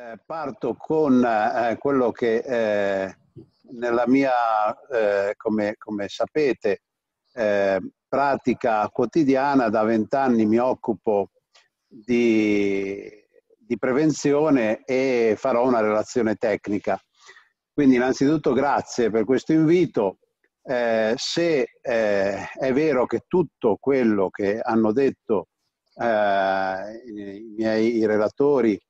Eh, parto con eh, quello che eh, nella mia, eh, come, come, sapete, eh, pratica quotidiana da vent'anni mi occupo di, di prevenzione e farò una relazione tecnica. Quindi innanzitutto grazie per questo invito. Eh, se eh, è vero che tutto quello che hanno detto eh, i miei relatori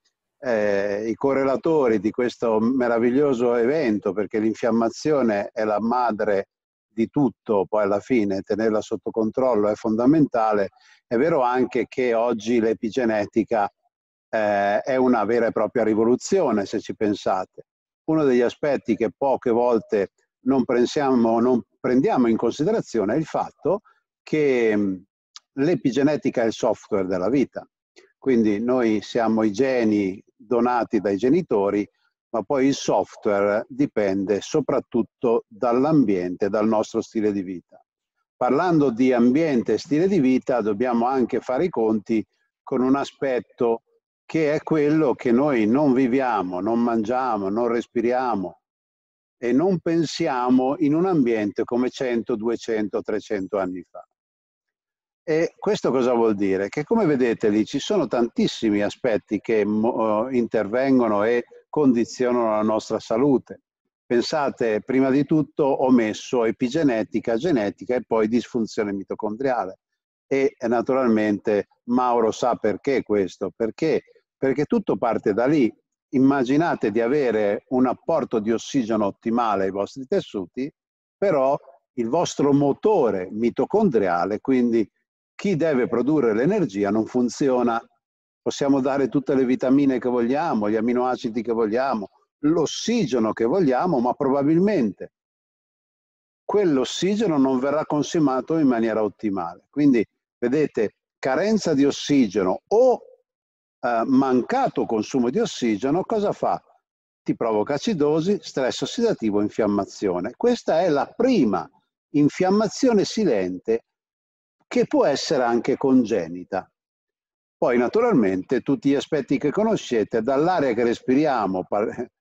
eh, i correlatori di questo meraviglioso evento, perché l'infiammazione è la madre di tutto, poi alla fine tenerla sotto controllo è fondamentale, è vero anche che oggi l'epigenetica eh, è una vera e propria rivoluzione, se ci pensate. Uno degli aspetti che poche volte non, pensiamo, non prendiamo in considerazione è il fatto che mm, l'epigenetica è il software della vita. Quindi noi siamo i geni donati dai genitori, ma poi il software dipende soprattutto dall'ambiente, dal nostro stile di vita. Parlando di ambiente e stile di vita, dobbiamo anche fare i conti con un aspetto che è quello che noi non viviamo, non mangiamo, non respiriamo e non pensiamo in un ambiente come 100, 200, 300 anni fa. E questo cosa vuol dire? Che come vedete lì ci sono tantissimi aspetti che eh, intervengono e condizionano la nostra salute. Pensate, prima di tutto ho messo epigenetica, genetica e poi disfunzione mitocondriale. E naturalmente Mauro sa perché questo, perché? Perché tutto parte da lì. Immaginate di avere un apporto di ossigeno ottimale ai vostri tessuti, però il vostro motore mitocondriale, quindi chi deve produrre l'energia non funziona. Possiamo dare tutte le vitamine che vogliamo, gli aminoacidi che vogliamo, l'ossigeno che vogliamo, ma probabilmente quell'ossigeno non verrà consumato in maniera ottimale. Quindi, vedete, carenza di ossigeno o eh, mancato consumo di ossigeno, cosa fa? Ti provoca acidosi, stress ossidativo, infiammazione. Questa è la prima infiammazione silente che può essere anche congenita. Poi naturalmente tutti gli aspetti che conoscete, dall'aria che respiriamo,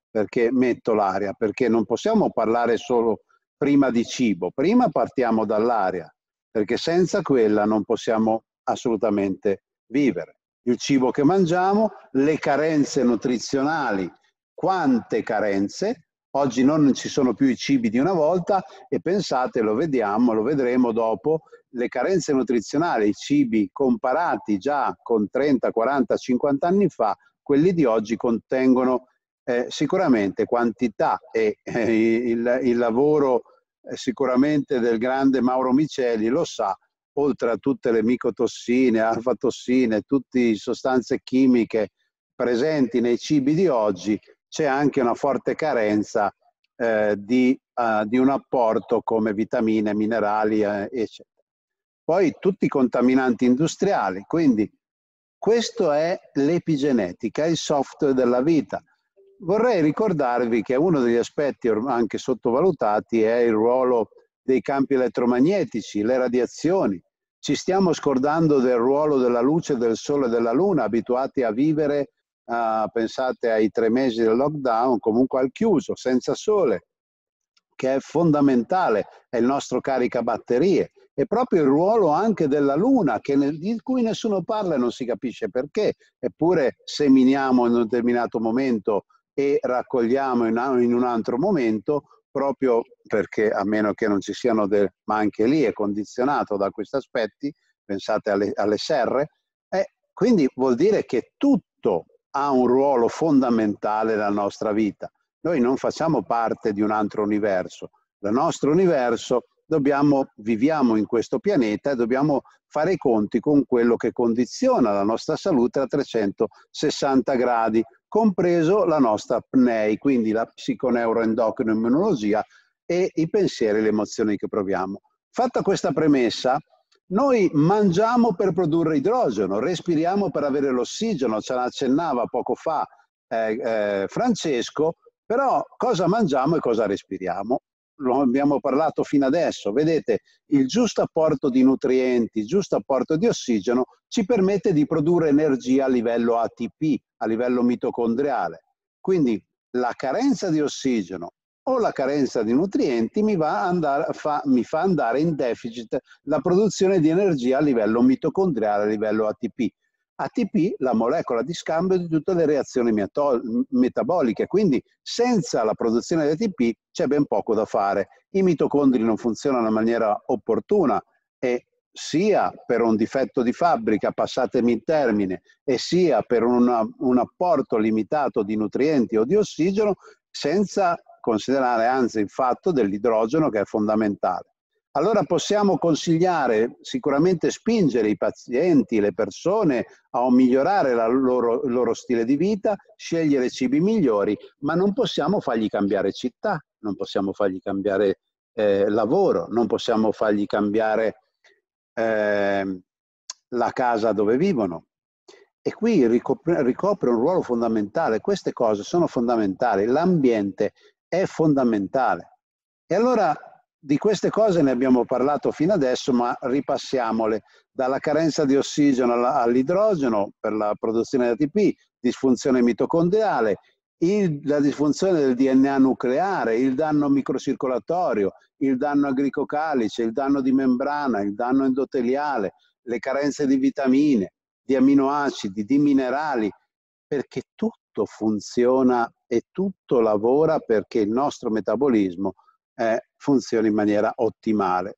perché metto l'aria, perché non possiamo parlare solo prima di cibo, prima partiamo dall'aria, perché senza quella non possiamo assolutamente vivere. Il cibo che mangiamo, le carenze nutrizionali, quante carenze, oggi non ci sono più i cibi di una volta e pensate, lo vediamo, lo vedremo dopo, le carenze nutrizionali, i cibi comparati già con 30, 40, 50 anni fa, quelli di oggi contengono eh, sicuramente quantità e eh, il, il, lavoro eh, sicuramente del grande Mauro Miceli lo sa, oltre a tutte le micotossine, alfatossine, tutte le sostanze chimiche presenti nei cibi di oggi, c'è anche una forte carenza eh, di, uh, di, un apporto come vitamine, minerali, eh, eccetera. Poi tutti i contaminanti industriali, quindi questo è l'epigenetica, il software della vita. Vorrei ricordarvi che uno degli aspetti anche sottovalutati è il ruolo dei campi elettromagnetici, le radiazioni. Ci stiamo scordando del ruolo della luce del sole e della luna, abituati a vivere, uh, pensate ai tre mesi del lockdown, comunque al chiuso, senza sole, che è fondamentale, è il nostro caricabatterie e proprio il ruolo anche della Luna, ne, di cui nessuno parla e non si capisce perché, eppure seminiamo in un determinato momento e raccogliamo in, in un altro momento, proprio perché a meno che non ci siano, del, ma anche lì è condizionato da questi aspetti, pensate alle, alle serre, eh, quindi vuol dire che tutto ha un ruolo fondamentale nella nostra vita. Noi non facciamo parte di un altro universo, il nostro universo è dobbiamo, viviamo in questo pianeta e dobbiamo fare i conti con quello che condiziona la nostra salute a 360 gradi, compreso la nostra apnei, quindi la psiconeuroendocrinoimmunologia e i pensieri e le emozioni che proviamo. Fatta questa premessa, noi mangiamo per produrre idrogeno, respiriamo per avere l'ossigeno, ce l'accennava poco fa eh, eh, Francesco, però cosa mangiamo e cosa respiriamo? lo abbiamo parlato fino adesso, vedete, il giusto apporto di nutrienti, il giusto apporto di ossigeno ci permette di produrre energia a livello ATP, a livello mitocondriale. Quindi la carenza di ossigeno o la carenza di nutrienti mi, andare, fa, mi fa andare in deficit la produzione di energia a livello mitocondriale, a livello ATP. ATP, la molecola di scambio di tutte le reazioni metaboliche, quindi senza la produzione di ATP c'è ben poco da fare. I mitocondri non funzionano in maniera opportuna e sia per un difetto di fabbrica, passatemi il termine, e sia per una, un apporto limitato di nutrienti o di ossigeno, senza considerare anzi il fatto dell'idrogeno che è fondamentale allora possiamo consigliare, sicuramente spingere i pazienti, le persone a migliorare loro, il loro stile di vita, scegliere cibi migliori, ma non possiamo fargli cambiare città, non possiamo fargli cambiare eh, lavoro, non possiamo fargli cambiare eh, la casa dove vivono. E qui ricopre, ricopre un ruolo fondamentale, queste cose sono fondamentali, l'ambiente è fondamentale. E allora di queste cose ne abbiamo parlato fino adesso, ma ripassiamole. Dalla carenza di ossigeno all'idrogeno per la produzione di ATP, disfunzione mitocondriale, il, la disfunzione del DNA nucleare, il danno microcircolatorio, il danno agricocalice, il danno di membrana, il danno endoteliale, le carenze di vitamine, di aminoacidi, di minerali, perché tutto funziona e tutto lavora perché il nostro metabolismo eh, funziona in maniera ottimale.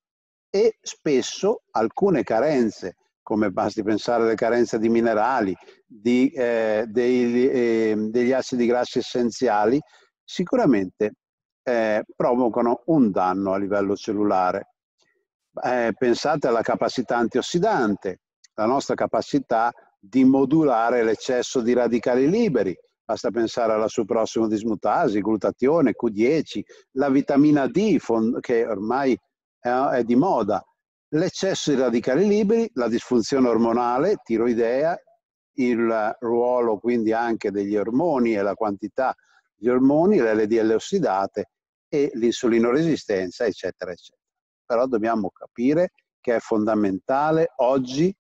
E spesso alcune carenze, come basti pensare alle carenze di minerali, di, eh, dei, eh, degli acidi grassi essenziali, sicuramente eh, provocano un danno a livello cellulare. Eh, pensate alla capacità antiossidante, la nostra capacità di modulare l'eccesso di radicali liberi, basta pensare alla suprossimo dismutasi, glutatione, Q10, la vitamina D che ormai è di moda, l'eccesso di radicali liberi, la disfunzione ormonale, tiroidea, il ruolo quindi anche degli ormoni e la quantità di ormoni, le LDL ossidate e l'insulinoresistenza, eccetera, eccetera. Però dobbiamo capire che è fondamentale oggi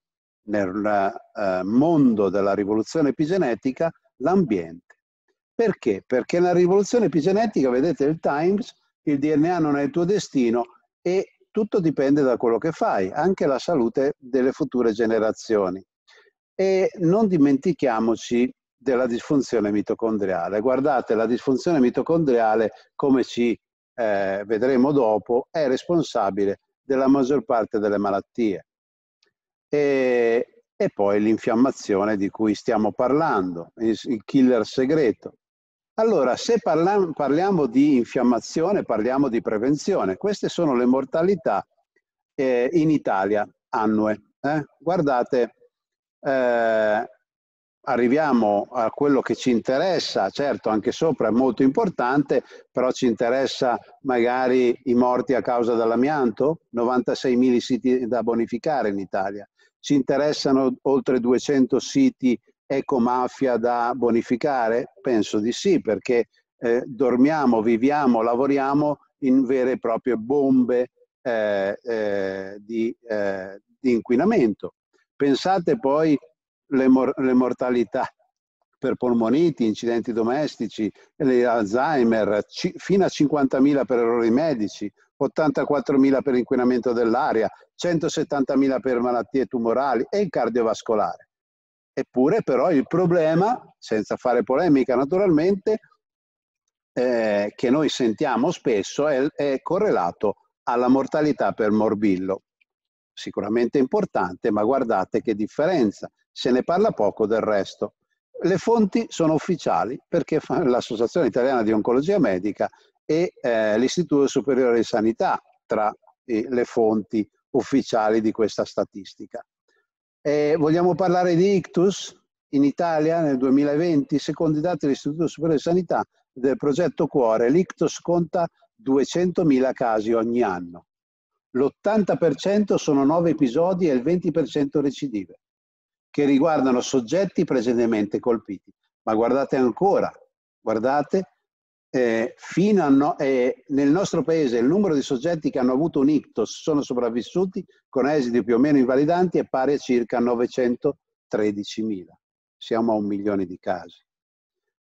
nel eh, mondo della rivoluzione epigenetica l'ambiente. Perché? Perché nella rivoluzione epigenetica, vedete il Times, il DNA non è il tuo destino e tutto dipende da quello che fai, anche la salute delle future generazioni. E non dimentichiamoci della disfunzione mitocondriale. Guardate, la disfunzione mitocondriale, come ci eh, vedremo dopo, è responsabile della maggior parte delle malattie. E e poi l'infiammazione di cui stiamo parlando, il killer segreto. Allora, se parliamo, di infiammazione, parliamo di prevenzione. Queste sono le mortalità eh, in Italia annue. Eh? Guardate, eh, arriviamo a quello che ci interessa, certo anche sopra è molto importante, però ci interessa magari i morti a causa dell'amianto, 96.000 siti da bonificare in Italia ci interessano oltre 200 siti ecomafia da bonificare? Penso di sì, perché eh, dormiamo, viviamo, lavoriamo in vere e proprie bombe eh, eh, di, eh, di, inquinamento. Pensate poi alle mor mortalità per polmoniti, incidenti domestici, l'Alzheimer, fino a 50.000 per errori medici, 84.000 per inquinamento dell'aria, 170.000 per malattie tumorali e il cardiovascolare. Eppure però il problema, senza fare polemica naturalmente, eh, che noi sentiamo spesso è, è correlato alla mortalità per morbillo. Sicuramente importante, ma guardate che differenza, se ne parla poco del resto. Le fonti sono ufficiali perché l'Associazione Italiana di Oncologia Medica e eh, l'Istituto Superiore di Sanità tra eh, le fonti ufficiali di questa statistica. Eh, vogliamo parlare di ictus? In Italia nel 2020, secondo i dati dell'Istituto Superiore di Sanità del progetto Cuore, l'ictus conta 200.000 casi ogni anno. L'80% sono 9 episodi e il 20% recidive, che riguardano soggetti precedentemente colpiti. Ma guardate ancora, guardate eh, no, eh, nel nostro paese il numero di soggetti che hanno avuto un ictus sono sopravvissuti con esiti più o meno invalidanti è pari a circa 913.000. Siamo a un milione di casi.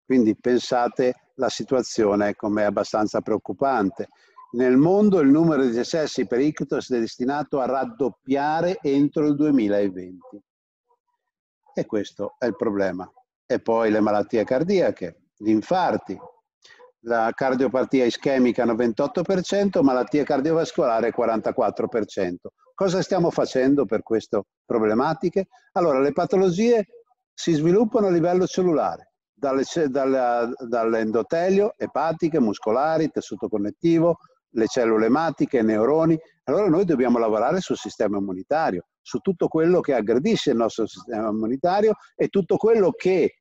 Quindi pensate la situazione come ecco, è abbastanza preoccupante. Nel mondo il numero di decessi per ictus è destinato a raddoppiare entro il 2020. E questo è il problema. E poi le malattie cardiache, gli infarti, la cardiopatia ischemica 98%, malattie cardiovascolare 44%. Cosa stiamo facendo per queste problematiche? Allora, le patologie si sviluppano a livello cellulare, dall'endotelio, epatiche, muscolari, tessuto connettivo, le cellule ematiche, i neuroni. Allora noi dobbiamo lavorare sul sistema immunitario, su tutto quello che aggredisce il nostro sistema immunitario e tutto quello che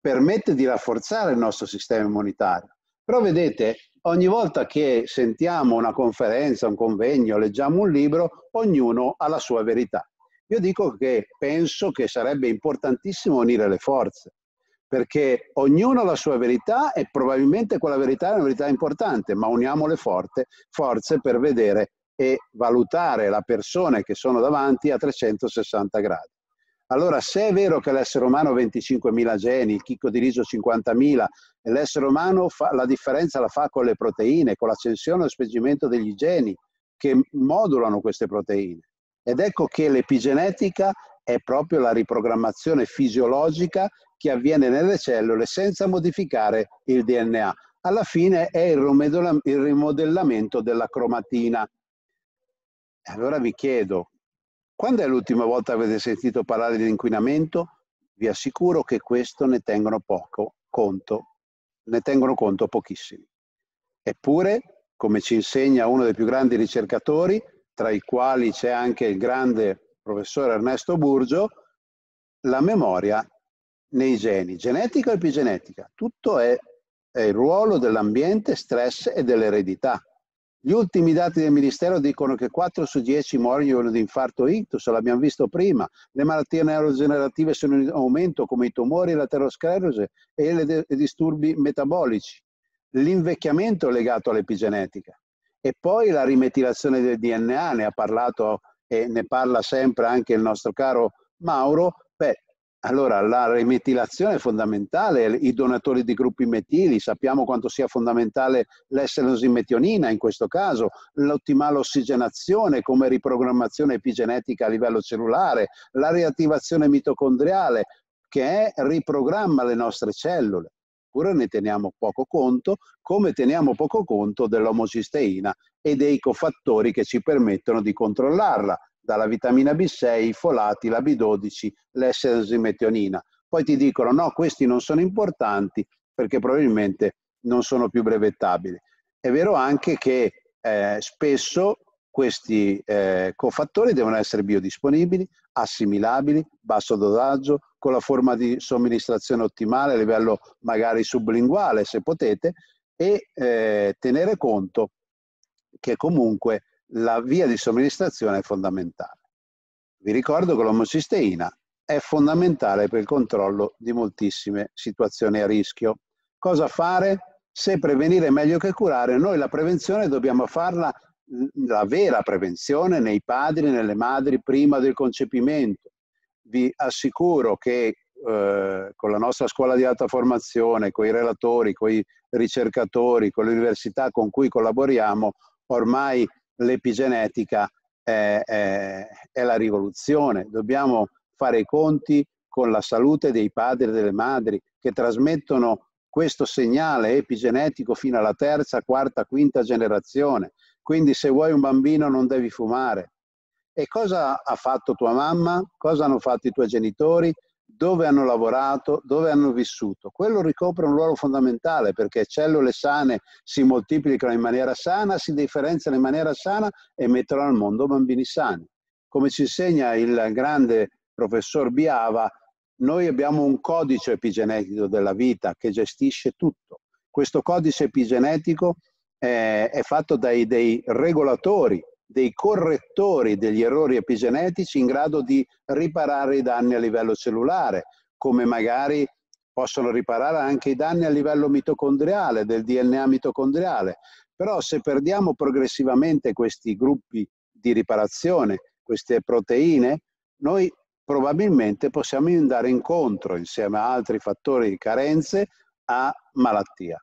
permette di rafforzare il nostro sistema immunitario. Però vedete, ogni volta che sentiamo una conferenza, un convegno, leggiamo un libro, ognuno ha la sua verità. Io dico che penso che sarebbe importantissimo unire le forze, perché ognuno ha la sua verità e probabilmente quella verità è una verità importante, ma uniamo le forze, forze per vedere e valutare la persona che sono davanti a 360 gradi. Allora, se è vero che l'essere umano ha 25.000 geni, il chicco di riso 50.000, e l'essere umano fa, la differenza la fa con le proteine, con l'accensione e lo speggimento degli geni che modulano queste proteine. Ed ecco che l'epigenetica è proprio la riprogrammazione fisiologica che avviene nelle cellule senza modificare il DNA. Alla fine è il rimodellamento della cromatina. Allora vi chiedo, quando è l'ultima volta che avete sentito parlare di inquinamento? Vi assicuro che questo ne tengono poco conto, ne tengono conto pochissimi. Eppure, come ci insegna uno dei più grandi ricercatori, tra i quali c'è anche il grande professore Ernesto Burgio, la memoria nei geni, genetica o epigenetica, tutto è, è il ruolo dell'ambiente, stress e dell'eredità. Gli ultimi dati del Ministero dicono che 4 su 10 muoiono di infarto ictus, l'abbiamo visto prima. Le malattie neurodegenerative sono in aumento come i tumori, l'aterosclerosi e i disturbi metabolici. L'invecchiamento legato all'epigenetica. E poi la rimetilazione del DNA, ne ha parlato e ne parla sempre anche il nostro caro Mauro. Beh, allora, la remetilazione è fondamentale, i donatori di gruppi metili, sappiamo quanto sia fondamentale l'esselosimetionina in questo caso, l'ottimale ossigenazione come riprogrammazione epigenetica a livello cellulare, la riattivazione mitocondriale che è, riprogramma le nostre cellule. Pure ne teniamo poco conto, come teniamo poco conto dell'omocisteina e dei cofattori che ci permettono di controllarla dalla vitamina B6, i folati, la B12, l'eserosimetionina. Poi ti dicono no, questi non sono importanti perché probabilmente non sono più brevettabili. È vero anche che eh, spesso questi eh, cofattori devono essere biodisponibili, assimilabili, basso dosaggio, con la forma di somministrazione ottimale a livello magari sublinguale se potete e eh, tenere conto che comunque la via di somministrazione è fondamentale. Vi ricordo che l'omocisteina è fondamentale per il controllo di moltissime situazioni a rischio. Cosa fare? Se prevenire è meglio che curare, noi la prevenzione dobbiamo farla, la vera prevenzione, nei padri, nelle madri, prima del concepimento. Vi assicuro che eh, con la nostra scuola di alta formazione, con i relatori, con i ricercatori, con le università con cui collaboriamo, ormai l'epigenetica è, è, è la rivoluzione. Dobbiamo fare i conti con la salute dei padri e delle madri che trasmettono questo segnale epigenetico fino alla terza, quarta, quinta generazione. Quindi se vuoi un bambino non devi fumare. E cosa ha fatto tua mamma? Cosa hanno fatto i tuoi genitori? dove hanno lavorato, dove hanno vissuto. Quello ricopre un ruolo fondamentale perché cellule sane si moltiplicano in maniera sana, si differenziano in maniera sana e mettono al mondo bambini sani. Come ci insegna il grande professor Biava, noi abbiamo un codice epigenetico della vita che gestisce tutto. Questo codice epigenetico eh, è, fatto dai, dei regolatori dei correttori degli errori epigenetici in grado di riparare i danni a livello cellulare, come magari possono riparare anche i danni a livello mitocondriale, del DNA mitocondriale. Però se perdiamo progressivamente questi gruppi di riparazione, queste proteine, noi probabilmente possiamo andare incontro, insieme a altri fattori di carenze, a malattia.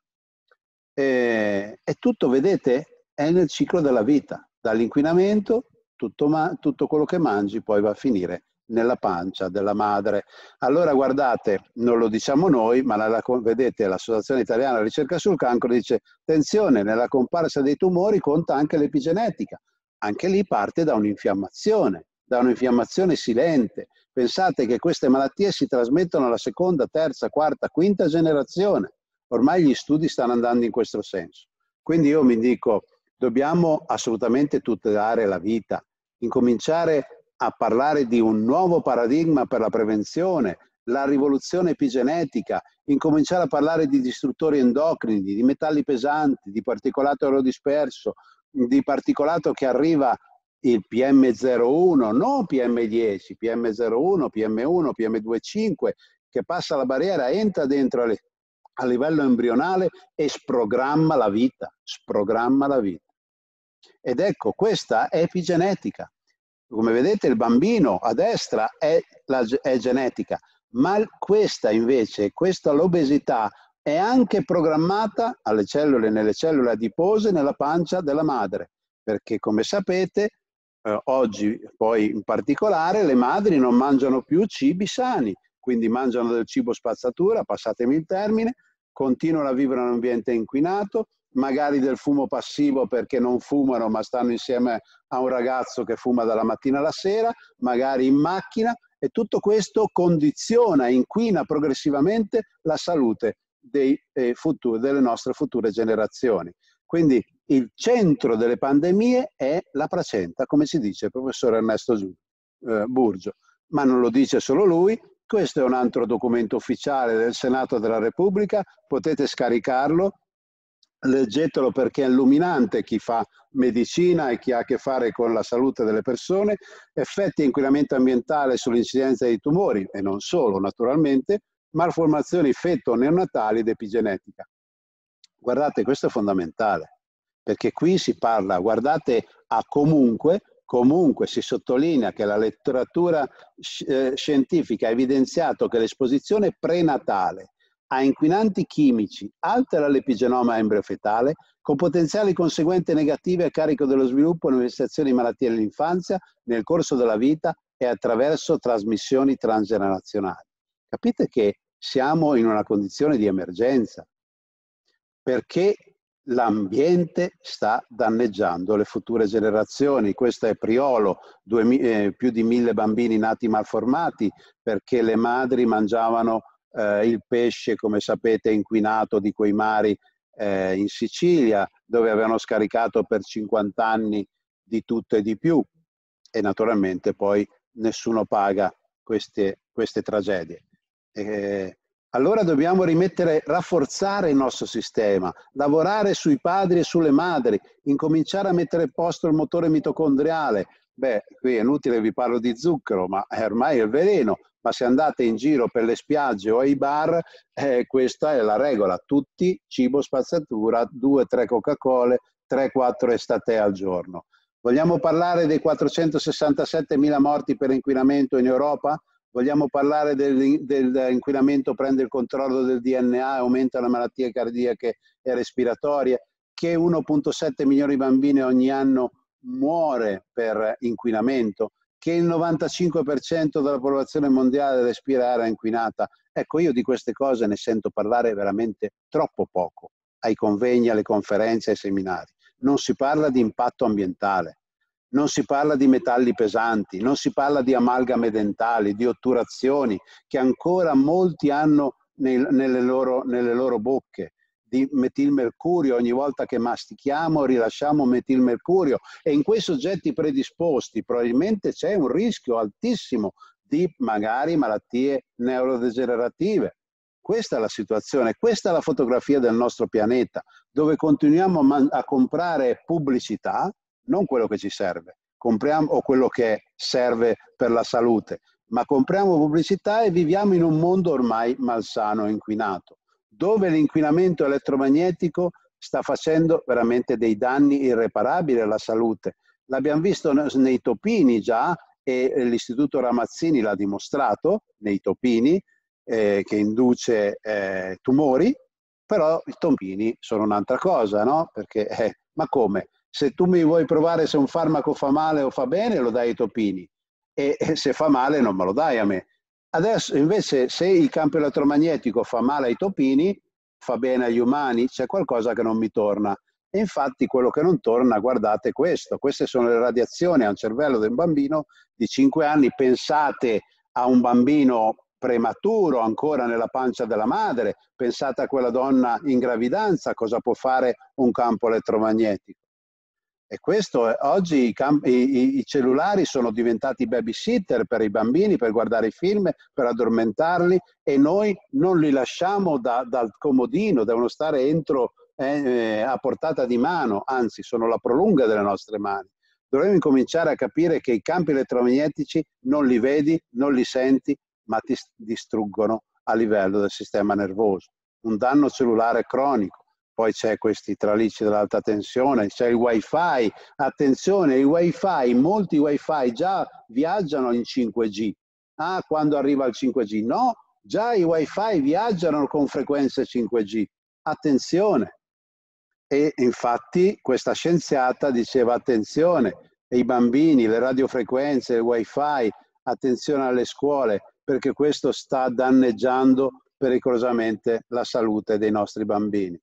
E, eh, e tutto, vedete, è nel ciclo della vita dall'inquinamento tutto, ma- tutto quello che mangi poi va a finire nella pancia della madre. Allora guardate, non lo diciamo noi, ma la, vedete l'Associazione Italiana Ricerca sul Cancro dice attenzione, nella comparsa dei tumori conta anche l'epigenetica. Anche lì parte da un'infiammazione, da un'infiammazione silente. Pensate che queste malattie si trasmettono alla seconda, terza, quarta, quinta generazione. Ormai gli studi stanno andando in questo senso. Quindi io mi dico, Dobbiamo assolutamente tutelare la vita, incominciare a parlare di un nuovo paradigma per la prevenzione, la rivoluzione epigenetica, incominciare a parlare di distruttori endocrini, di metalli pesanti, di particolato aerodisperso, di particolato che arriva il PM01, non PM10, PM01, PM1, PM25, che passa la barriera, entra dentro a livello embrionale e sprogramma la vita, sprogramma la vita. Ed ecco, questa è epigenetica. Come vedete il bambino a destra è, la, è genetica, ma questa invece, questa l'obesità, è anche programmata alle cellule, nelle cellule adipose, nella pancia della madre, perché come sapete eh, oggi poi in particolare le madri non mangiano più cibi sani, quindi mangiano del cibo spazzatura, passatemi il termine, continuano a vivere in un ambiente inquinato, magari del fumo passivo perché non fumano ma stanno insieme a un ragazzo che fuma dalla mattina alla sera, magari in macchina e tutto questo condiziona, inquina progressivamente la salute dei, eh, futuri, delle nostre future generazioni. Quindi il centro delle pandemie è la placenta, come ci dice il professor Ernesto eh, Burgio, ma non lo dice solo lui, questo è un altro documento ufficiale del Senato della Repubblica, potete scaricarlo, leggetelo perché è illuminante chi fa medicina e chi ha a che fare con la salute delle persone, effetti inquinamento ambientale sull'incidenza dei tumori e non solo naturalmente, malformazioni feto-neonatali ed epigenetica. Guardate, questo è fondamentale, perché qui si parla, guardate a comunque, comunque si sottolinea che la letteratura eh, scientifica ha evidenziato che l'esposizione prenatale a inquinanti chimici, altera l'epigenoma embriofetale, con potenziali conseguenze negative a carico dello sviluppo e manifestazioni di malattie nell'infanzia, nel corso della vita e attraverso trasmissioni transgenerazionali. Capite che siamo in una condizione di emergenza, perché l'ambiente sta danneggiando le future generazioni. Questo è Priolo, due, eh, più di mille bambini nati malformati perché le madri mangiavano eh, il pesce, come sapete, inquinato di quei mari eh, in Sicilia, dove avevano scaricato per 50 anni di tutto e di più. E naturalmente poi nessuno paga queste, queste tragedie. E, allora dobbiamo rimettere, rafforzare il nostro sistema, lavorare sui padri e sulle madri, incominciare a mettere a posto il motore mitocondriale, Beh, qui è inutile vi parlo di zucchero, ma ormai è il veleno, ma se andate in giro per le spiagge o ai bar, eh, questa è la regola, tutti cibo spazzatura, 2-3 Coca-Cola, 3-4 estate al giorno. Vogliamo parlare dei 467.000 morti per inquinamento in Europa? Vogliamo parlare dell'inquinamento prende il controllo del DNA e aumenta le malattie cardiache e respiratorie? Che 1.7 milioni di bambini ogni anno muore per inquinamento, che il 95% della popolazione mondiale respira aria inquinata. Ecco, io di queste cose ne sento parlare veramente troppo poco, ai convegni, alle conferenze, ai seminari. Non si parla di impatto ambientale, non si parla di metalli pesanti, non si parla di amalgame dentali, di otturazioni che ancora molti hanno nel, nelle, loro, nelle loro bocche di metilmercurio ogni volta che mastichiamo rilasciamo metilmercurio e in quei soggetti predisposti probabilmente c'è un rischio altissimo di magari malattie neurodegenerative. Questa è la situazione, questa è la fotografia del nostro pianeta, dove continuiamo a, man- a comprare pubblicità, non quello che ci serve, compriamo o quello che serve per la salute, ma compriamo pubblicità e viviamo in un mondo ormai malsano, e inquinato dove l'inquinamento elettromagnetico sta facendo veramente dei danni irreparabili alla salute. L'abbiamo visto nei topini già e eh, l'Istituto Ramazzini l'ha dimostrato nei topini eh, che induce eh, tumori, però i topini sono un'altra cosa, no? Perché, eh, ma come? Se tu mi vuoi provare se un farmaco fa male o fa bene, lo dai ai topini e eh, se fa male non me lo dai a me. Adesso invece se il campo elettromagnetico fa male ai topini, fa bene agli umani, c'è qualcosa che non mi torna. E infatti quello che non torna, guardate questo, queste sono le radiazioni al cervello di un bambino di 5 anni, pensate a un bambino prematuro ancora nella pancia della madre, pensate a quella donna in gravidanza, cosa può fare un campo elettromagnetico. E questo è, eh, oggi i, i, i, cellulari sono diventati babysitter per i bambini, per guardare i film, per addormentarli e noi non li lasciamo da, dal comodino, devono stare entro eh, eh, a portata di mano, anzi sono la prolunga delle nostre mani. Dovremmo incominciare a capire che i campi elettromagnetici non li vedi, non li senti, ma ti distruggono a livello del sistema nervoso. Un danno cellulare cronico poi c'è questi tralicci dell'alta tensione, c'è il wifi, attenzione, il wifi, molti wifi già viaggiano in 5G. Ah, quando arriva il 5G? No, già i wifi viaggiano con frequenze 5G. Attenzione. E infatti questa scienziata diceva attenzione, i bambini, le radiofrequenze, il wifi, attenzione alle scuole, perché questo sta danneggiando pericolosamente la salute dei nostri bambini.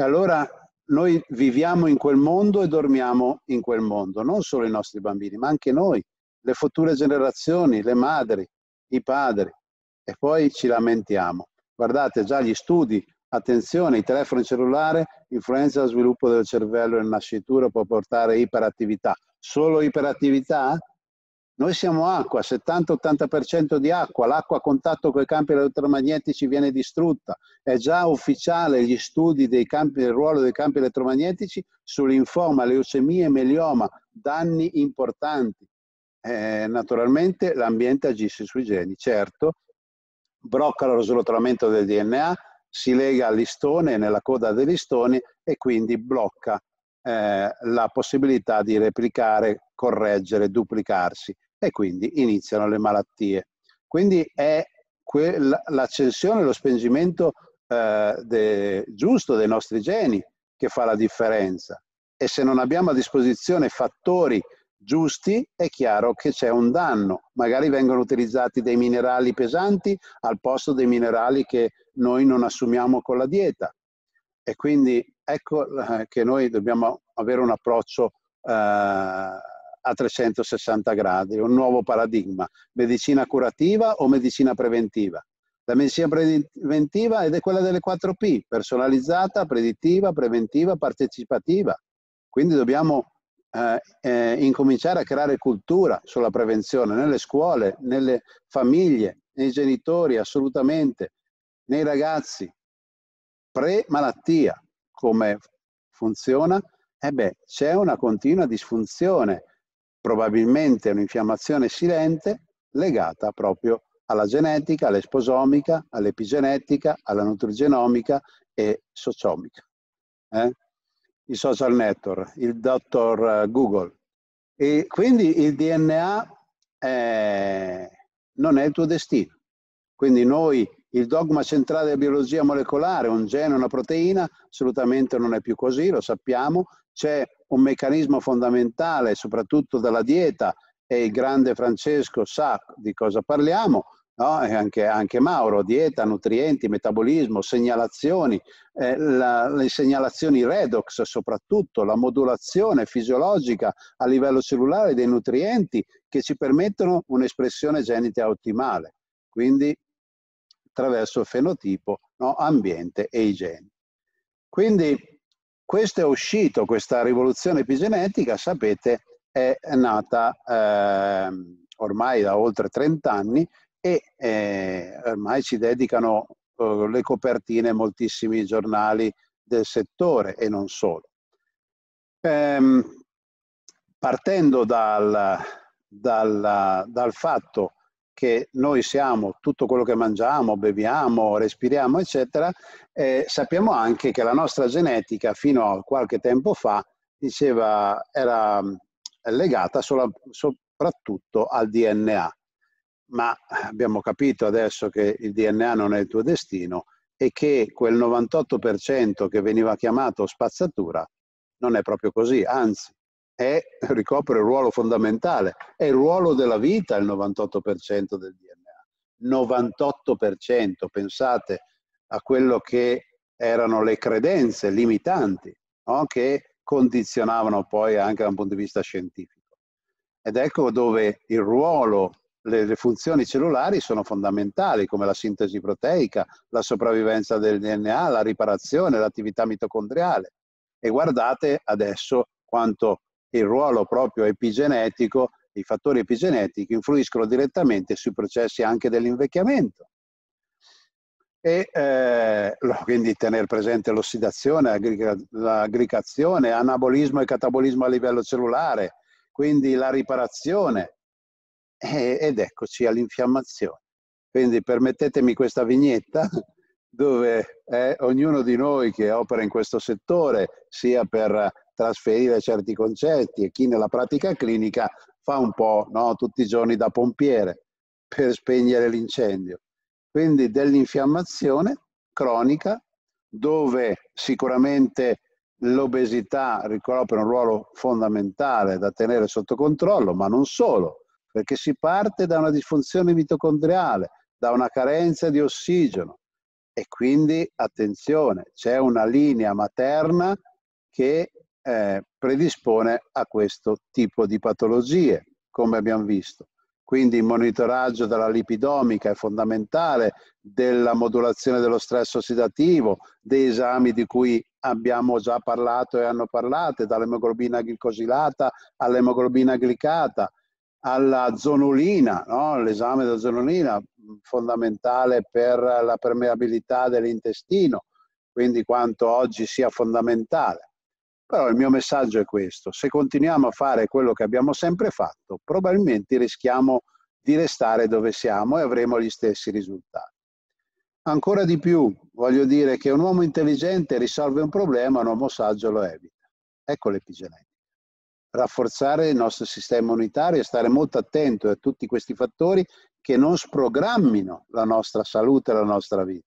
E allora noi viviamo in quel mondo e dormiamo in quel mondo, non solo i nostri bambini, ma anche noi, le future generazioni, le madri, i padri. E poi ci lamentiamo. Guardate, già gli studi, attenzione, i telefoni cellulari influenzano lo sviluppo del cervello e il può portare iperattività. Solo iperattività? Noi siamo acqua, 70-80% di acqua, l'acqua a contatto con i campi elettromagnetici viene distrutta, è già ufficiale gli studi del ruolo dei campi elettromagnetici sull'infoma, leucemia e melioma, danni importanti. Eh, naturalmente l'ambiente agisce sui geni, certo, brocca lo rosolamento del DNA, si lega all'istone, nella coda dell'istone e quindi blocca eh, la possibilità di replicare, correggere, duplicarsi e quindi iniziano le malattie. Quindi è que- l'accensione, lo spengimento eh, de- giusto dei nostri geni che fa la differenza. E se non abbiamo a disposizione fattori giusti, è chiaro che c'è un danno. Magari vengono utilizzati dei minerali pesanti al posto dei minerali che noi non assumiamo con la dieta. E quindi ecco eh, che noi dobbiamo avere un approccio eh, a 360 gradi, un nuovo paradigma, medicina curativa o medicina preventiva. La medicina preventiva ed è quella delle 4P, personalizzata, predittiva, preventiva, partecipativa. Quindi dobbiamo eh, eh, incominciare a creare cultura sulla prevenzione nelle scuole, nelle famiglie, nei genitori, assolutamente, nei ragazzi. Pre-malattia, come funziona? Eh c'è una continua disfunzione probabilmente un'infiammazione silente legata proprio alla genetica, all'esposomica, all'epigenetica, alla nutrigenomica e sociomica. Eh? I social network, il dottor eh, Google. E quindi il DNA è... Eh, non è il tuo destino. Quindi noi, il dogma centrale della biologia molecolare, un gene, una proteina, assolutamente non è più così, lo sappiamo. C'è un meccanismo fondamentale, soprattutto della dieta, e il grande Francesco sa di cosa parliamo, no? e anche, anche, Mauro, dieta, nutrienti, metabolismo, segnalazioni, eh, la, le segnalazioni redox soprattutto, la modulazione fisiologica a livello cellulare dei nutrienti che ci permettono un'espressione genita ottimale, quindi attraverso il fenotipo, no? ambiente e igiene. Quindi questo è uscito, questa rivoluzione epigenetica, sapete, è nata eh, ormai da oltre 30 anni e eh, ormai ci dedicano eh, le copertine moltissimi giornali del settore e non solo. Ehm, partendo dal, dal, dal fatto che noi siamo tutto quello che mangiamo, beviamo, respiriamo, eccetera, eh, sappiamo anche che la nostra genetica fino a qualche tempo fa diceva era eh, legata solo, soprattutto al DNA. Ma abbiamo capito adesso che il DNA non è il tuo destino e che quel 98% che veniva chiamato spazzatura non è proprio così, anzi è, ricopre un ruolo fondamentale, è il ruolo della vita il 98% del DNA. 98%, pensate a quello che erano le credenze limitanti no? che condizionavano poi anche da un punto di vista scientifico. Ed ecco dove il ruolo, le, le funzioni cellulari sono fondamentali, come la sintesi proteica, la sopravvivenza del DNA, la riparazione, l'attività mitocondriale. E guardate adesso quanto il ruolo proprio epigenetico, i fattori epigenetici influiscono direttamente sui processi anche dell'invecchiamento. E eh, quindi tenere presente l'ossidazione, l'aggregazione, anabolismo e catabolismo a livello cellulare, quindi la riparazione. E, ed eccoci all'infiammazione. Quindi permettetemi questa vignetta dove eh, ognuno di noi che opera in questo settore, sia per trasferire certi concetti e chi nella pratica clinica fa un po' no, tutti i giorni da pompiere per spegnere l'incendio. Quindi dell'infiammazione cronica dove sicuramente l'obesità ricopre un ruolo fondamentale da tenere sotto controllo, ma non solo, perché si parte da una disfunzione mitocondriale, da una carenza di ossigeno e quindi attenzione, c'è una linea materna che eh, predispone a questo tipo di patologie, come abbiamo visto. Quindi il monitoraggio della lipidomica è fondamentale, della modulazione dello stress ossidativo, dei esami di cui abbiamo già parlato e hanno parlato, dall'emoglobina glicosilata all'emoglobina glicata, alla zonulina, no? l'esame della zonulina mm, fondamentale per la permeabilità dell'intestino, quindi quanto oggi sia fondamentale. Però il mio messaggio è questo, se continuiamo a fare quello che abbiamo sempre fatto, probabilmente rischiamo di restare dove siamo e avremo gli stessi risultati. Ancora di più, voglio dire che un uomo intelligente risolve un problema, un uomo saggio lo evita. Ecco l'epigenetica. Rafforzare il nostro sistema immunitario e stare molto attento a tutti questi fattori che non sprogrammino la nostra salute e la nostra vita.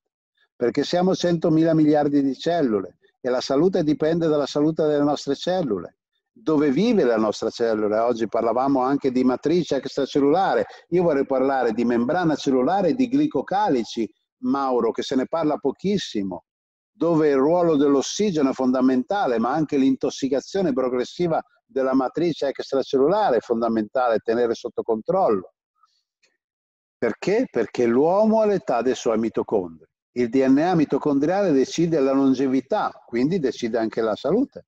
Perché siamo 100 miliardi di cellule, e la salute dipende dalla salute delle nostre cellule. Dove vive la nostra cellula? Oggi parlavamo anche di matrice extracellulare, io vorrei parlare di membrana cellulare e di glicocalici, Mauro, che se ne parla pochissimo, dove il ruolo dell'ossigeno è fondamentale, ma anche l'intossicazione progressiva della matrice extracellulare è fondamentale tenere sotto controllo. Perché? Perché l'uomo ha l'età dei suoi mitocondri. Il DNA mitocondriale decide la longevità, quindi decide anche la salute.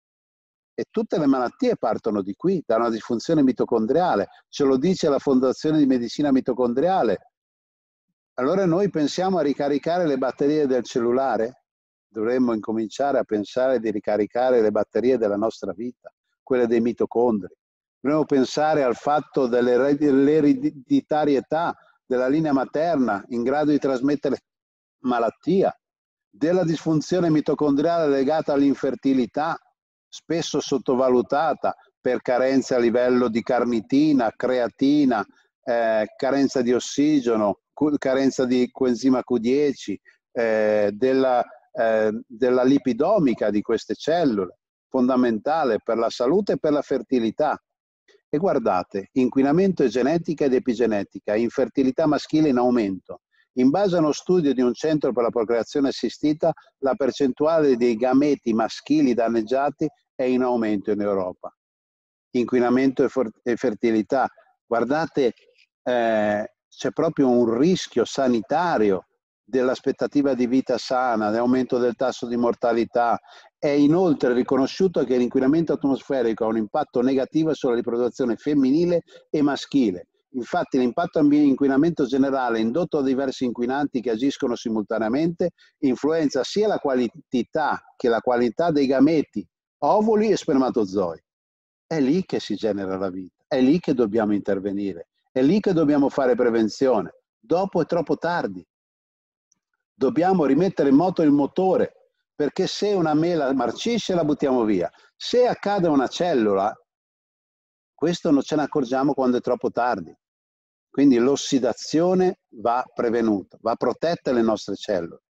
E tutte le malattie partono di qui, da una disfunzione mitocondriale. Ce lo dice la Fondazione di Medicina Mitocondriale. Allora noi pensiamo a ricaricare le batterie del cellulare? Dovremmo incominciare a pensare di ricaricare le batterie della nostra vita, quelle dei mitocondri. Dovremmo pensare al fatto dell'ereditarietà della linea materna in grado di trasmettere malattia, della disfunzione mitocondriale legata all'infertilità, spesso sottovalutata per carenze a livello di carnitina, creatina, eh, carenza di ossigeno, carenza di coenzima Q10, eh, della, eh, della lipidomica di queste cellule, fondamentale per la salute e per la fertilità. E guardate, inquinamento e genetica ed epigenetica, infertilità maschile in aumento, in base a uno studio di un centro per la procreazione assistita, la percentuale dei gameti maschili danneggiati è in aumento in Europa. Inquinamento e, fertilità. Guardate, eh, c'è proprio un rischio sanitario dell'aspettativa di vita sana, dell'aumento del tasso di mortalità. È inoltre riconosciuto che l'inquinamento atmosferico ha un impatto negativo sulla riproduzione femminile e maschile Infatti l'impatto inquinamento generale indotto da diversi inquinanti che agiscono simultaneamente influenza sia la quantità che la qualità dei gameti, ovuli e spermatozoi. È lì che si genera la vita, è lì che dobbiamo intervenire, è lì che dobbiamo fare prevenzione. Dopo è troppo tardi. Dobbiamo rimettere in moto il motore, perché se una mela marcisce la buttiamo via. Se accade una cellula, questo non ce ne accorgiamo quando è troppo tardi. Quindi l'ossidazione va prevenuta, va protetta le nostre cellule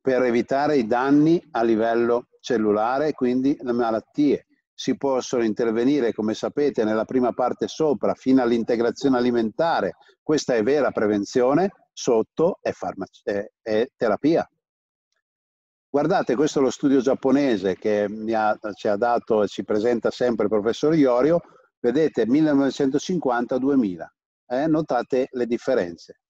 per evitare i danni a livello cellulare e quindi le malattie. Si possono intervenire, come sapete, nella prima parte sopra, fino all'integrazione alimentare. Questa è vera prevenzione, sotto è, è, è terapia. Guardate, questo è lo studio giapponese che ha, ci ha dato e ci presenta sempre il professor Iorio. Vedete, 1950-2000 eh, notate le differenze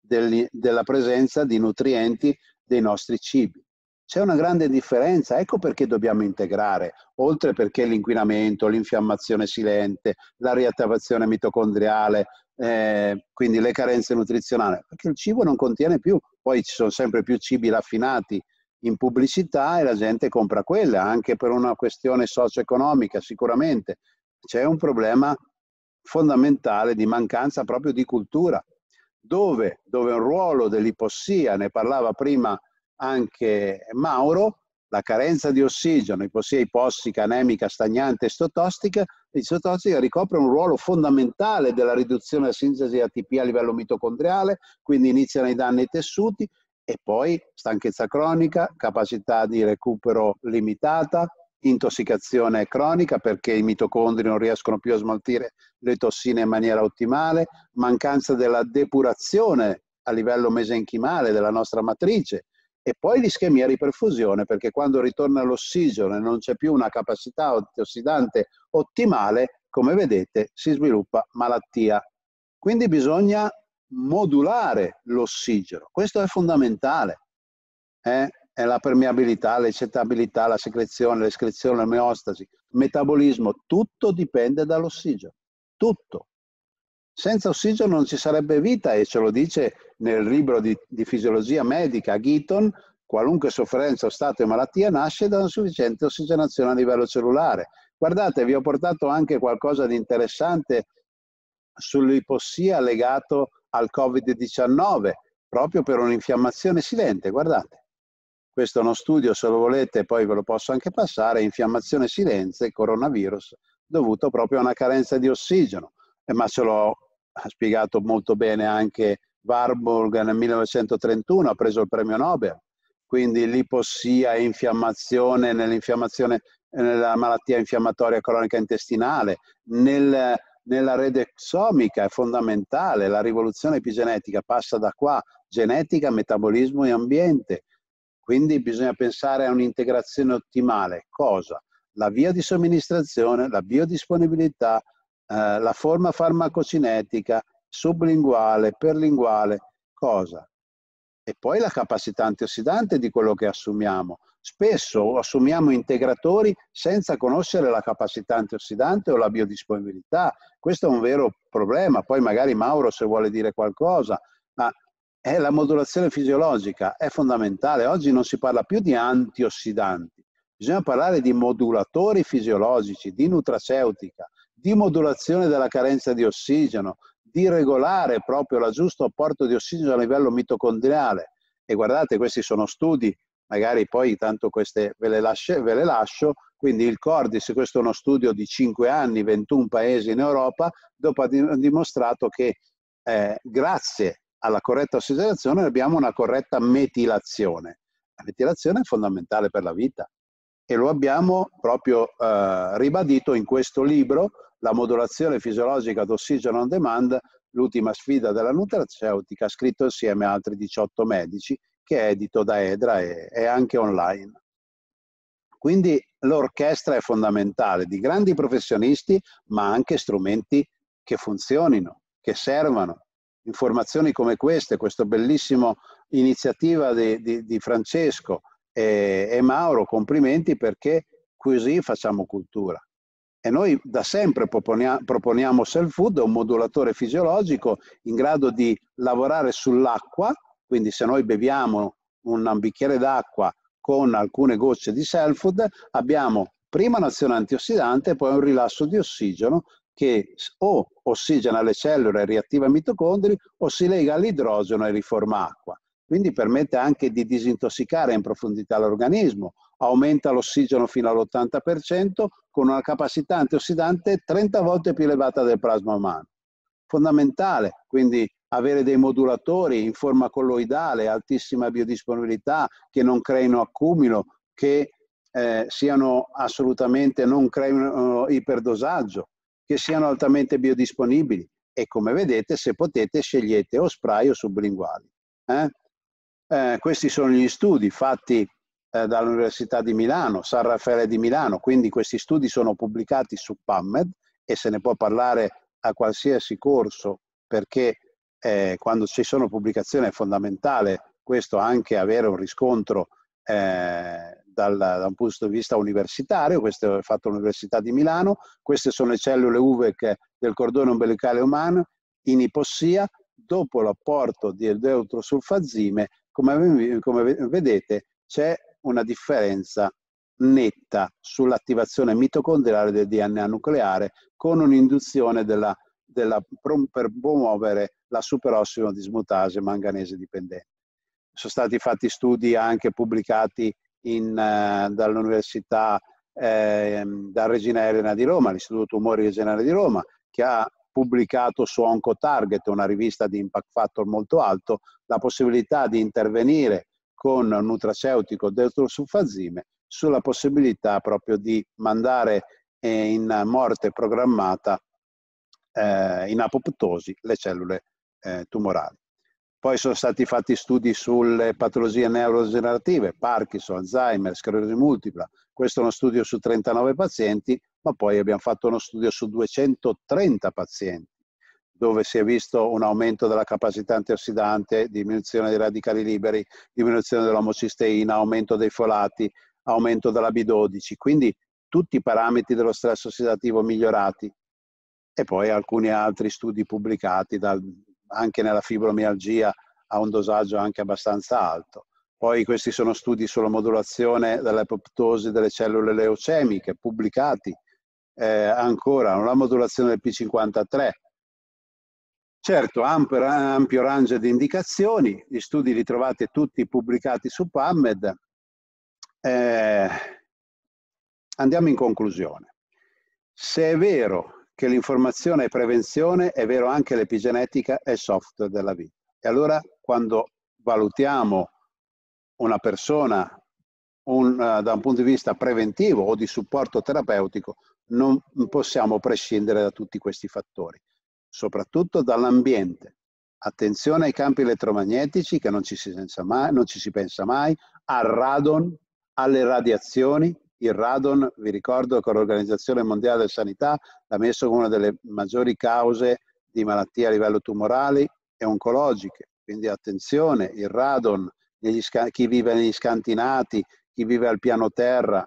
degli, della presenza di nutrienti dei nostri cibi. C'è una grande differenza, ecco perché dobbiamo integrare, oltre perché l'inquinamento, l'infiammazione silente, la riattivazione mitocondriale, eh, quindi le carenze nutrizionali, perché il cibo non contiene più, poi ci sono sempre più cibi raffinati in pubblicità e la gente compra quella, anche per una questione socio-economica sicuramente. C'è un problema fondamentale di mancanza proprio di cultura, dove, dove un ruolo dell'ipossia, ne parlava prima anche Mauro, la carenza di ossigeno, ipossia ipossica, anemica, stagnante e istotostica, ricopre un ruolo fondamentale della riduzione della sintesi ATP a livello mitocondriale, quindi iniziano i danni ai tessuti e poi stanchezza cronica, capacità di recupero limitata, intossicazione cronica perché i mitocondri non riescono più a smaltire le tossine in maniera ottimale, mancanza della depurazione a livello mesenchimale della nostra matrice e poi l'ischemia riperfusione perché quando ritorna l'ossigeno e non c'è più una capacità antiossidante ottimale, come vedete, si sviluppa malattia. Quindi bisogna modulare l'ossigeno, questo è fondamentale. Eh? è la permeabilità, l'eccettabilità, la secrezione, l'escrezione, l'omeostasi, il metabolismo, tutto dipende dall'ossigeno, tutto. Senza ossigeno non ci sarebbe vita e ce lo dice nel libro di, di fisiologia medica Gitton, qualunque sofferenza o stato di malattia nasce da una sufficiente ossigenazione a livello cellulare. Guardate, vi ho portato anche qualcosa di interessante sull'ipossia legato al Covid-19, proprio per un'infiammazione silente, guardate. Questo è uno studio, se lo volete poi ve lo posso anche passare, infiammazione silenze, coronavirus, dovuto proprio a una carenza di ossigeno. Eh, ma ce l'ho spiegato molto bene anche Warburg nel 1931, ha preso il premio Nobel. Quindi l'ipossia e infiammazione nell'infiammazione nella malattia infiammatoria cronica intestinale, nel, nella rete exomica è fondamentale, la rivoluzione epigenetica passa da qua, genetica, metabolismo e ambiente. Quindi bisogna pensare a un'integrazione ottimale. Cosa? La via di somministrazione, la biodisponibilità, eh, la forma farmacocinetica, sublinguale, perlinguale, cosa? E poi la capacità antiossidante di quello che assumiamo. Spesso assumiamo integratori senza conoscere la capacità antiossidante o la biodisponibilità. Questo è un vero problema. Poi magari Mauro se vuole dire qualcosa, è la modulazione fisiologica, è fondamentale. Oggi non si parla più di antiossidanti, bisogna parlare di modulatori fisiologici, di nutraceutica, di modulazione della carenza di ossigeno, di regolare proprio il giusto apporto di ossigeno a livello mitocondriale. E guardate, questi sono studi, magari poi tanto queste ve le, lascio, ve le lascio. quindi il Cordis, questo è uno studio di 5 anni, 21 paesi in Europa, dopo ha dimostrato che eh, grazie alla corretta ossigenazione abbiamo una corretta metilazione. La metilazione è fondamentale per la vita e lo abbiamo proprio eh, ribadito in questo libro, La modulazione fisiologica d'ossigeno on demand, l'ultima sfida della nutrazeutica, scritto insieme a altri 18 medici, che è edito da Edra e è anche online. Quindi l'orchestra è fondamentale di grandi professionisti, ma anche strumenti che funzionino, che servano, informazioni come queste, questa bellissima iniziativa di, di, di Francesco e, e, Mauro, complimenti perché così facciamo cultura. E noi da sempre proponiamo Self Food, un modulatore fisiologico in grado di lavorare sull'acqua, quindi se noi beviamo un bicchiere d'acqua con alcune gocce di Self Food, abbiamo prima un'azione antiossidante e poi un rilasso di ossigeno che o ossigena le cellule e riattiva i mitocondri o si lega all'idrogeno e riforma acqua. Quindi permette anche di disintossicare in profondità l'organismo, aumenta l'ossigeno fino all'80% con una capacità antiossidante 30 volte più elevata del plasma umano. Fondamentale, quindi avere dei modulatori in forma colloidale, altissima biodisponibilità, che non creino accumulo, che eh, siano assolutamente non creino eh, iperdosaggio che siano altamente biodisponibili e come vedete se potete scegliete o spray o sublinguali. Eh? Eh, questi sono gli studi fatti eh, dall'Università di Milano, San Raffaele di Milano, quindi questi studi sono pubblicati su PubMed e se ne può parlare a qualsiasi corso perché eh, quando ci sono pubblicazioni è fondamentale questo anche avere un riscontro eh, dal, da un punto di vista universitario, questo è fatto all'Università di Milano, queste sono le cellule UVEC del cordone ombelicale umano in ipossia dopo l'apporto di deutrosulfazime, come, come vedete c'è una differenza netta sull'attivazione mitocondriale del DNA nucleare con un'induzione della, della, per promuovere la superossima dismutase manganese dipendente. Sono stati fatti studi anche pubblicati in, eh, dall'Università eh, da Regina Elena di Roma, l'Istituto Tumori Generale di Roma, che ha pubblicato su Oncotarget, una rivista di impact factor molto alto, la possibilità di intervenire con un nutraceutico deltrosulfazime sulla possibilità proprio di mandare eh, in morte programmata eh, in apoptosi le cellule eh, tumorali. Poi sono stati fatti studi sulle patologie neurodegenerative, Parkinson, Alzheimer, sclerosi multipla. Questo è uno studio su 39 pazienti, ma poi abbiamo fatto uno studio su 230 pazienti, dove si è visto un aumento della capacità antiossidante, diminuzione dei radicali liberi, diminuzione dell'omocisteina, aumento dei folati, aumento della B12. Quindi tutti i parametri dello stress ossidativo migliorati e poi alcuni altri studi pubblicati dal, anche nella fibromialgia a un dosaggio anche abbastanza alto. Poi questi sono studi sulla modulazione dell'apoptosi delle cellule leucemiche pubblicati eh, ancora, la modulazione del P53. Certo, ampio, ampio range di indicazioni, gli studi li trovate tutti pubblicati su PubMed. Eh, andiamo in conclusione. Se è vero che l'informazione è prevenzione, è vero anche l'epigenetica è software della vita. E allora quando valutiamo una persona un, uh, da un punto di vista preventivo o di supporto terapeutico, non possiamo prescindere da tutti questi fattori, soprattutto dall'ambiente. Attenzione ai campi elettromagnetici che non ci si pensa mai, non ci si pensa mai al radon, alle radiazioni, il radon, vi ricordo che l'Organizzazione Mondiale della Sanità l'ha messo come una delle maggiori cause di malattie a livello tumorali e oncologiche. Quindi attenzione, il radon, chi vive negli scantinati, chi vive al piano terra,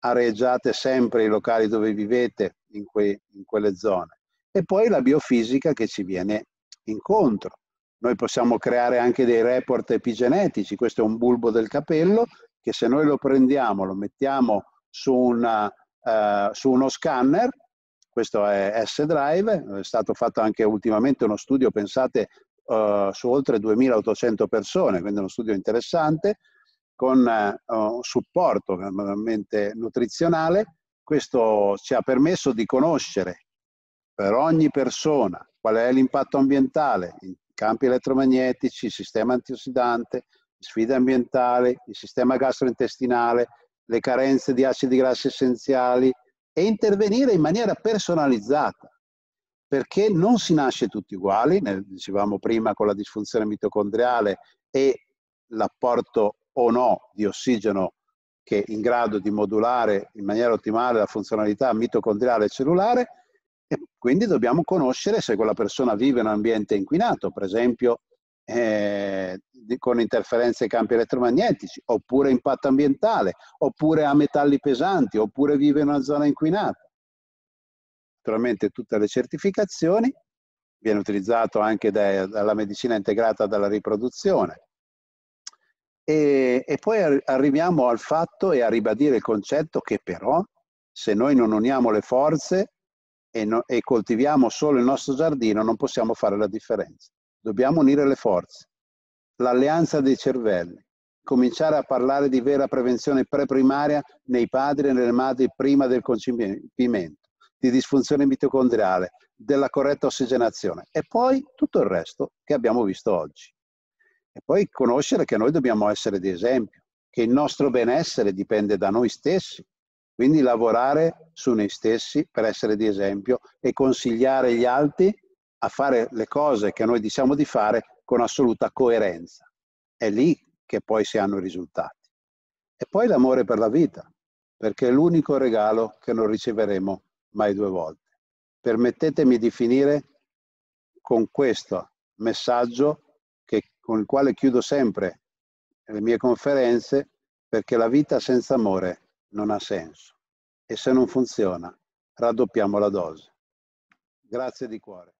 areggiate sempre i locali dove vivete in, que, in quelle zone. E poi la biofisica che ci viene incontro. Noi possiamo creare anche dei report epigenetici, questo è un bulbo del capello, che se noi lo prendiamo, lo mettiamo su, una, eh, su uno scanner, questo è S-Drive, è stato fatto anche ultimamente uno studio, pensate, eh, su oltre 2800 persone, quindi uno studio interessante, con eh, un supporto normalmente nutrizionale, questo ci ha permesso di conoscere per ogni persona qual è l'impatto ambientale campi elettromagnetici, sistema antiossidante, sfide ambientali, il sistema gastrointestinale, le carenze di acidi grassi essenziali e intervenire in maniera personalizzata, perché non si nasce tutti uguali, ne dicevamo prima con la disfunzione mitocondriale e l'apporto o no di ossigeno che è in grado di modulare in maniera ottimale la funzionalità mitocondriale e cellulare e quindi dobbiamo conoscere se quella persona vive in un ambiente inquinato, per esempio eh, con interferenze ai campi elettromagnetici, oppure impatto ambientale, oppure ha metalli pesanti, oppure vive in una zona inquinata. Naturalmente tutte le certificazioni, viene utilizzato anche da, dalla medicina integrata dalla riproduzione. E, e poi arriviamo al fatto e a ribadire il concetto che però se noi non uniamo le forze e, no, e coltiviamo solo il nostro giardino non possiamo fare la differenza. Dobbiamo unire le forze. L'alleanza dei cervelli. Cominciare a parlare di vera prevenzione preprimaria nei padri e nelle madri prima del concepimento, di disfunzione mitocondriale, della corretta ossigenazione e poi tutto il resto che abbiamo visto oggi. E poi conoscere che noi dobbiamo essere di esempio, che il nostro benessere dipende da noi stessi, quindi lavorare su noi stessi per essere di esempio e consigliare gli altri a fare le cose che noi diciamo di fare con assoluta coerenza. È lì che poi si hanno i risultati. E poi l'amore per la vita, perché è l'unico regalo che non riceveremo mai due volte. Permettetemi di finire con questo messaggio che, con il quale chiudo sempre le mie conferenze, perché la vita senza amore non ha senso. E se non funziona, raddoppiamo la dose. Grazie di cuore.